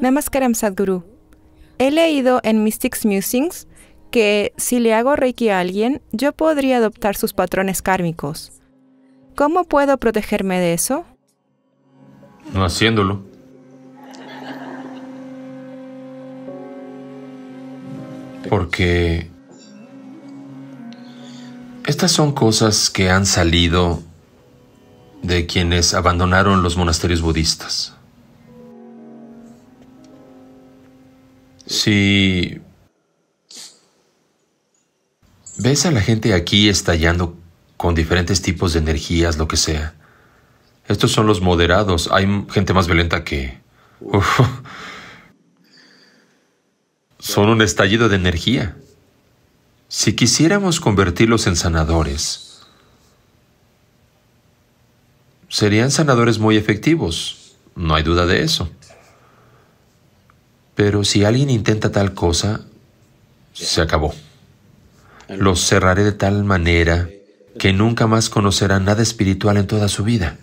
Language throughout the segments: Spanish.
Namaskaram Sadhguru. He leído en Mystics Musings que si le hago reiki a alguien, yo podría adoptar sus patrones kármicos. ¿Cómo puedo protegerme de eso? No haciéndolo. Porque estas son cosas que han salido de quienes abandonaron los monasterios budistas. Si ves a la gente aquí estallando con diferentes tipos de energías, lo que sea, estos son los moderados. Hay gente más violenta que... Son un estallido de energía. Si quisiéramos convertirlos en sanadores, serían sanadores muy efectivos. No hay duda de eso. Pero si alguien intenta tal cosa, se acabó. Los cerraré de tal manera que nunca más conocerán nada espiritual en toda su vida.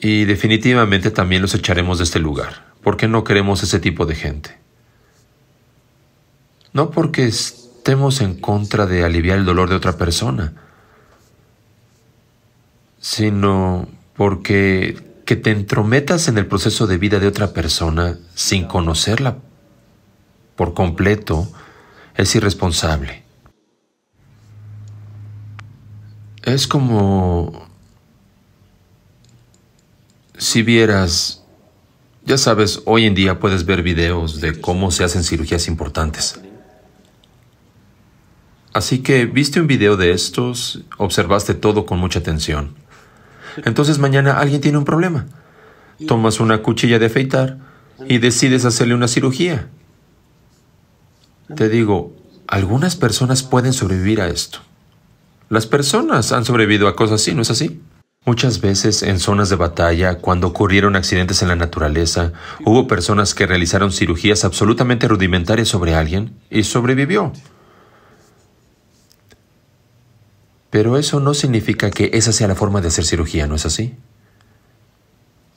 Y definitivamente también los echaremos de este lugar, porque no queremos ese tipo de gente. No porque estemos en contra de aliviar el dolor de otra persona, sino porque que te entrometas en el proceso de vida de otra persona sin conocerla por completo es irresponsable. Es como si vieras, ya sabes, hoy en día puedes ver videos de cómo se hacen cirugías importantes. Así que viste un video de estos, observaste todo con mucha atención entonces mañana alguien tiene un problema. Tomas una cuchilla de afeitar y decides hacerle una cirugía. Te digo, algunas personas pueden sobrevivir a esto. Las personas han sobrevivido a cosas así, ¿no es así? Muchas veces en zonas de batalla, cuando ocurrieron accidentes en la naturaleza, hubo personas que realizaron cirugías absolutamente rudimentarias sobre alguien y sobrevivió. Pero eso no significa que esa sea la forma de hacer cirugía, ¿no es así?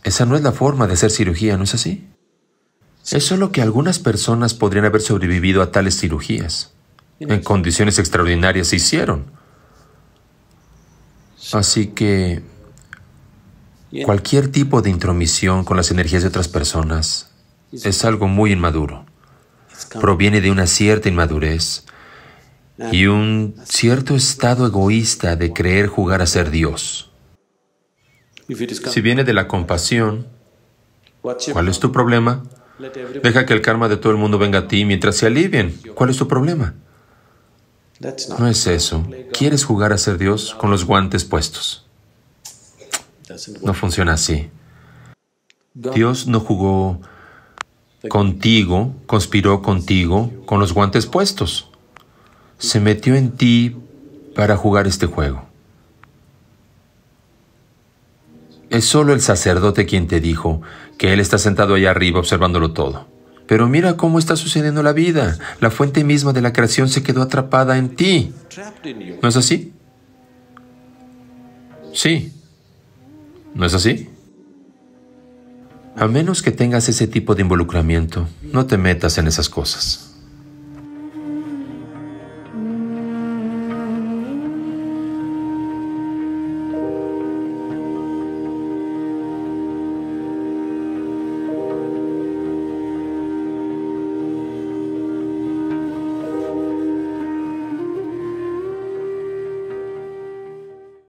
Esa no es la forma de hacer cirugía, ¿no es así? Es solo que algunas personas podrían haber sobrevivido a tales cirugías. En condiciones extraordinarias se hicieron. Así que cualquier tipo de intromisión con las energías de otras personas es algo muy inmaduro. Proviene de una cierta inmadurez y un cierto estado egoísta de creer jugar a ser Dios. Si viene de la compasión, ¿cuál es tu problema? Deja que el karma de todo el mundo venga a ti mientras se alivien. ¿Cuál es tu problema? No es eso. ¿Quieres jugar a ser Dios con los guantes puestos? No funciona así. Dios no jugó contigo, conspiró contigo con los guantes puestos se metió en ti para jugar este juego. Es solo el sacerdote quien te dijo que él está sentado allá arriba observándolo todo. Pero mira cómo está sucediendo la vida. La fuente misma de la creación se quedó atrapada en ti. ¿No es así? Sí. ¿No es así? A menos que tengas ese tipo de involucramiento, no te metas en esas cosas.